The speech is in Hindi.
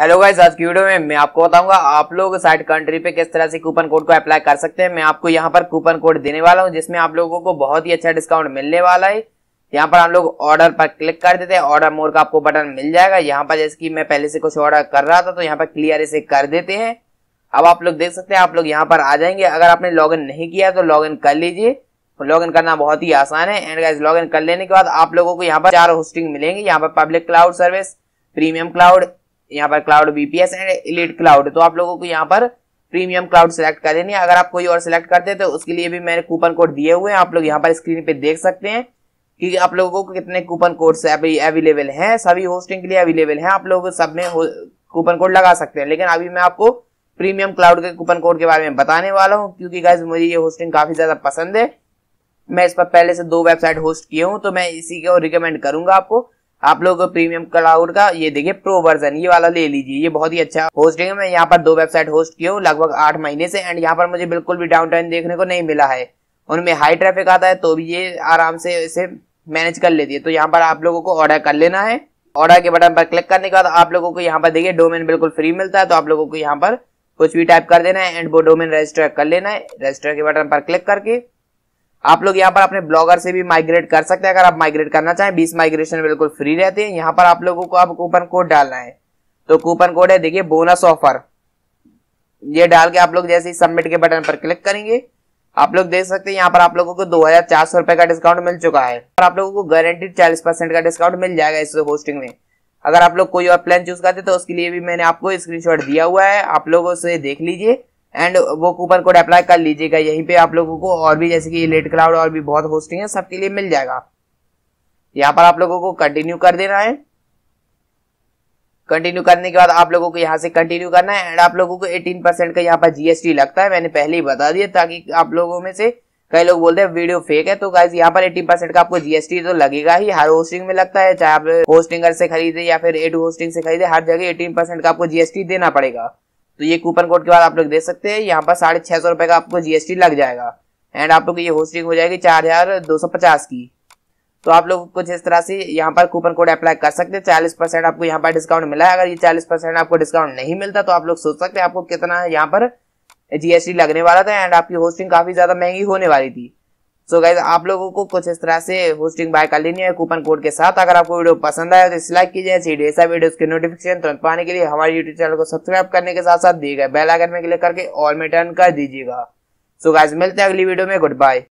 हेलो गाइस आज की वीडियो में मैं आपको बताऊंगा आप लोग साइड कंट्री पे किस तरह से कूपन कोड को अप्लाई कर सकते हैं मैं आपको यहाँ पर कूपन कोड देने वाला हूँ जिसमें आप लोगों को बहुत ही अच्छा डिस्काउंट मिलने वाला है यहाँ पर हम लोग ऑर्डर पर क्लिक कर देते हैं ऑर्डर मोर का आपको बटन मिल जाएगा यहाँ पर जैसे कि मैं पहले से कुछ ऑर्डर कर रहा था तो यहाँ पर क्लियर इसे कर देते हैं अब आप लोग देख सकते हैं आप लोग यहाँ पर आ जाएंगे अगर आपने लॉग नहीं किया तो लॉग कर लीजिए लॉग इन करना बहुत ही आसान है एंड गाइज लॉग इन कर लेने के बाद आप लोगों को यहाँ पर चार होस्टिंग मिलेंगे यहाँ पर public cloud service premium cloud यहाँ पर cloud VPS and elite cloud तो आप लोगों को यहाँ पर प्रीमियम क्लाउड सेलेक्ट कर देनी है अगर आप कोई और सिलेक्ट करते हैं तो उसके लिए भी मैंने कूपन कोड दिए हुए हैं आप लोग यहाँ पर स्क्रीन पे देख सकते हैं कि आप लोगों को कितने कूपन कोड अभी अवेलेबल हैं सभी होस्टिंग के लिए अवेलेबल हैं आप लोग सब में कूपन कोड लगा सकते हैं लेकिन अभी मैं आपको प्रीमियम क्लाउड के कूपन कोड के बारे में बताने वाला हूँ क्योंकि गाइज मुझे ये होस्टिंग काफी ज्यादा पसंद है मैं इस पर पहले से दो वेबसाइट होस्ट किए हूँ तो मैं इसी को रिकमेंड करूंगा आपको आप लोग प्रीमियम क्लाउड का ये देखिए प्रो वर्जन ये वाला ले लीजिए ये बहुत ही अच्छा होस्टिंग है मैं यहाँ पर दो वेबसाइट होस्ट किया हूँ लगभग आठ महीने से एंड यहाँ पर मुझे बिल्कुल भी डाउन टाइम देखने को नहीं मिला है उनमें हाई ट्रैफिक आता है तो भी ये आराम से इसे मैनेज कर लेती है तो यहाँ पर आप लोगों को ऑर्डर कर लेना है ऑर्डर के बटन पर क्लिक करने के बाद आप लोगों को यहाँ पर देखिए डोमेन बिल्कुल फ्री मिलता है तो आप लोगों को यहाँ पर कुछ भी टाइप कर देना है एंड वो डोमेन रजिस्टर कर लेना है रजिस्टर के बटन पर क्लिक करके आप लोग यहाँ पर अपने ब्लॉगर से भी माइग्रेट कर सकते हैं अगर आप माइग्रेट करना चाहें बीस माइग्रेशन बिल्कुल फ्री रहते हैं यहाँ पर आप लोगों को आप कूपन कोड डालना है तो कूपन कोड है देखिए बोनस ऑफर ये डाल के आप लोग जैसे ही सबमिट के बटन पर क्लिक करेंगे आप लोग देख सकते हैं यहाँ पर आप लोगों को दो हजार चार सौ रुपए का डिस्काउंट मिल चुका है और आप लोगों को गारंटीड चालीस परसेंट का डिस्काउंट मिल जाएगा इस होस्टिंग में अगर आप लोग कोई और प्लान चूज करते तो उसके लिए भी मैंने आपको स्क्रीनशॉट दिया हुआ है आप लोगों से देख लीजिए एंड वो कूपन कोड अप्लाई कर लीजिएगा यहीं पे आप लोगों को और भी जैसे कि लेट क्लाउड और भी बहुत होस्टिंग है सबके लिए मिल जाएगा यहाँ पर आप लोगों को कंटिन्यू कर देना है कंटिन्यू करने के बाद आप लोगों को यहाँ से कंटिन्यू करना है एंड आप लोगों को 18 परसेंट का यहाँ पर जीएसटी लगता है मैंने पहले ही बता दिया ताकि आप लोगों में से कई लोग बोलते हैं वीडियो फेक है तो गाइज यहाँ पर 18 परसेंट का आपको जीएसटी तो लगेगा ही हर होस्टिंग में लगता है चाहे आप होस्टिंगर से खरीदे या फिर एड होस्टिंग से खरीदे हर जगह एटीन परसेंट का आपको जीएसटी देना पड़ेगा तो ये कूपन कोड के बाद आप लोग देख सकते हैं यहाँ पर साढ़े छह सौ रुपए का आपको जीएसटी लग जाएगा एंड आप लोग ये होस्टिंग हो जाएगी चार हज़ार दो सौ पचास की तो आप लोग कुछ इस तरह से यहाँ पर कूपन कोड अप्लाई कर सकते हैं चालीस परसेंट आपको यहाँ पर डिस्काउंट मिला है अगर ये चालीस परसेंट आपको डिस्काउंट नहीं मिलता तो आप लोग सोच सकते हैं आपको कितना यहाँ पर जीएसटी लगने वाला था एंड आपकी होस्टिंग काफ़ी ज़्यादा महंगी होने वाली थी सो so गाइज आप लोगों को कुछ इस तरह से होस्टिंग बाय कर लेनी है कूपन कोड के साथ अगर आपको वीडियो पसंद आया तो इसे लाइक कीजिए ऐसी ऐसा वीडियो के नोटिफिकेशन तुरंत पाने के लिए हमारे यूट्यूब चैनल को सब्सक्राइब करने के साथ साथ दिए गए बेलाइकन में क्लिक करके ऑल में टर्न कर दीजिएगा सो so गाइज मिलते हैं अगली वीडियो में गुड बाय